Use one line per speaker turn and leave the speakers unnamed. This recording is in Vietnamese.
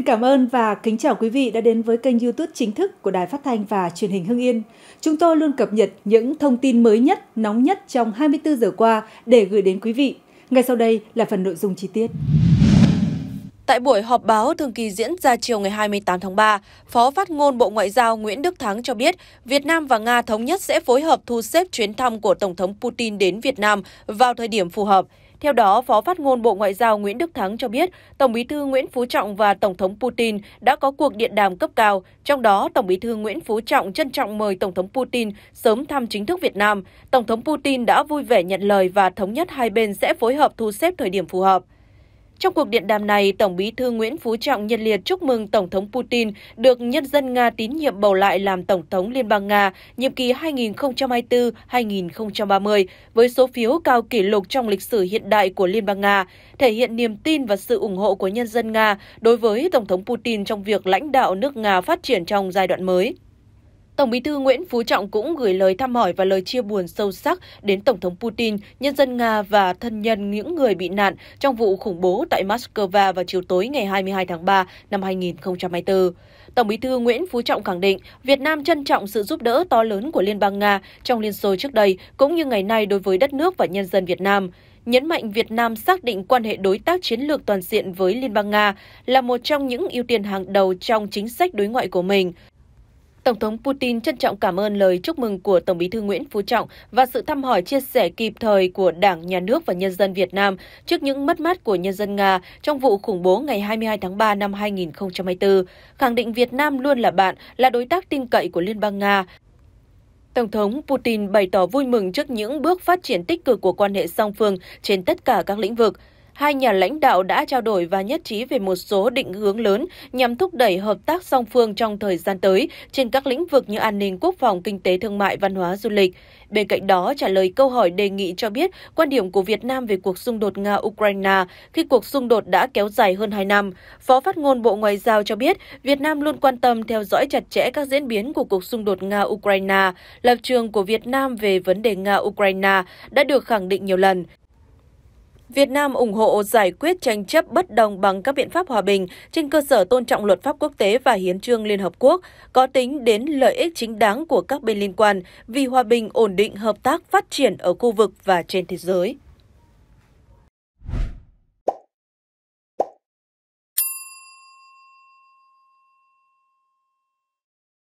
Xin cảm ơn và kính chào quý vị đã đến với kênh YouTube chính thức của Đài Phát thanh và Truyền hình Hưng Yên. Chúng tôi luôn cập nhật những thông tin mới nhất, nóng nhất trong 24 giờ qua để gửi đến quý vị. Ngay sau đây là phần nội dung chi tiết. Tại buổi họp báo thường kỳ diễn
ra chiều ngày 28 tháng 3, Phó phát ngôn Bộ Ngoại giao Nguyễn Đức Thắng cho biết Việt Nam và Nga thống nhất sẽ phối hợp thu xếp chuyến thăm của Tổng thống Putin đến Việt Nam vào thời điểm phù hợp. Theo đó, Phó phát ngôn Bộ Ngoại giao Nguyễn Đức Thắng cho biết, Tổng bí thư Nguyễn Phú Trọng và Tổng thống Putin đã có cuộc điện đàm cấp cao, trong đó Tổng bí thư Nguyễn Phú Trọng trân trọng mời Tổng thống Putin sớm thăm chính thức Việt Nam. Tổng thống Putin đã vui vẻ nhận lời và thống nhất hai bên sẽ phối hợp thu xếp thời điểm phù hợp. Trong cuộc điện đàm này, Tổng bí thư Nguyễn Phú Trọng nhiệt liệt chúc mừng Tổng thống Putin được nhân dân Nga tín nhiệm bầu lại làm Tổng thống Liên bang Nga nhiệm kỳ 2024-2030 với số phiếu cao kỷ lục trong lịch sử hiện đại của Liên bang Nga, thể hiện niềm tin và sự ủng hộ của nhân dân Nga đối với Tổng thống Putin trong việc lãnh đạo nước Nga phát triển trong giai đoạn mới. Tổng bí thư Nguyễn Phú Trọng cũng gửi lời thăm hỏi và lời chia buồn sâu sắc đến Tổng thống Putin, nhân dân Nga và thân nhân những người bị nạn trong vụ khủng bố tại Moscow vào chiều tối ngày 22 tháng 3 năm 2024. Tổng bí thư Nguyễn Phú Trọng khẳng định Việt Nam trân trọng sự giúp đỡ to lớn của Liên bang Nga trong Liên Xô trước đây cũng như ngày nay đối với đất nước và nhân dân Việt Nam nhấn mạnh Việt Nam xác định quan hệ đối tác chiến lược toàn diện với Liên bang Nga là một trong những ưu tiên hàng đầu trong chính sách đối ngoại của mình – Tổng thống Putin trân trọng cảm ơn lời chúc mừng của Tổng bí thư Nguyễn Phú Trọng và sự thăm hỏi chia sẻ kịp thời của Đảng, Nhà nước và nhân dân Việt Nam trước những mất mát của nhân dân Nga trong vụ khủng bố ngày 22 tháng 3 năm 2024, khẳng định Việt Nam luôn là bạn, là đối tác tin cậy của Liên bang Nga. Tổng thống Putin bày tỏ vui mừng trước những bước phát triển tích cực của quan hệ song phương trên tất cả các lĩnh vực hai nhà lãnh đạo đã trao đổi và nhất trí về một số định hướng lớn nhằm thúc đẩy hợp tác song phương trong thời gian tới trên các lĩnh vực như an ninh, quốc phòng, kinh tế, thương mại, văn hóa, du lịch. Bên cạnh đó, trả lời câu hỏi đề nghị cho biết quan điểm của Việt Nam về cuộc xung đột Nga-Ukraine khi cuộc xung đột đã kéo dài hơn hai năm. Phó phát ngôn Bộ Ngoại giao cho biết Việt Nam luôn quan tâm theo dõi chặt chẽ các diễn biến của cuộc xung đột Nga-Ukraine. Lập trường của Việt Nam về vấn đề Nga-Ukraine đã được khẳng định nhiều lần. Việt Nam ủng hộ giải quyết tranh chấp bất đồng bằng các biện pháp hòa bình trên cơ sở tôn trọng luật pháp quốc tế và hiến trương Liên Hợp Quốc, có tính đến lợi ích chính đáng của các bên liên quan vì hòa bình, ổn định, hợp tác, phát triển ở khu vực và trên thế giới.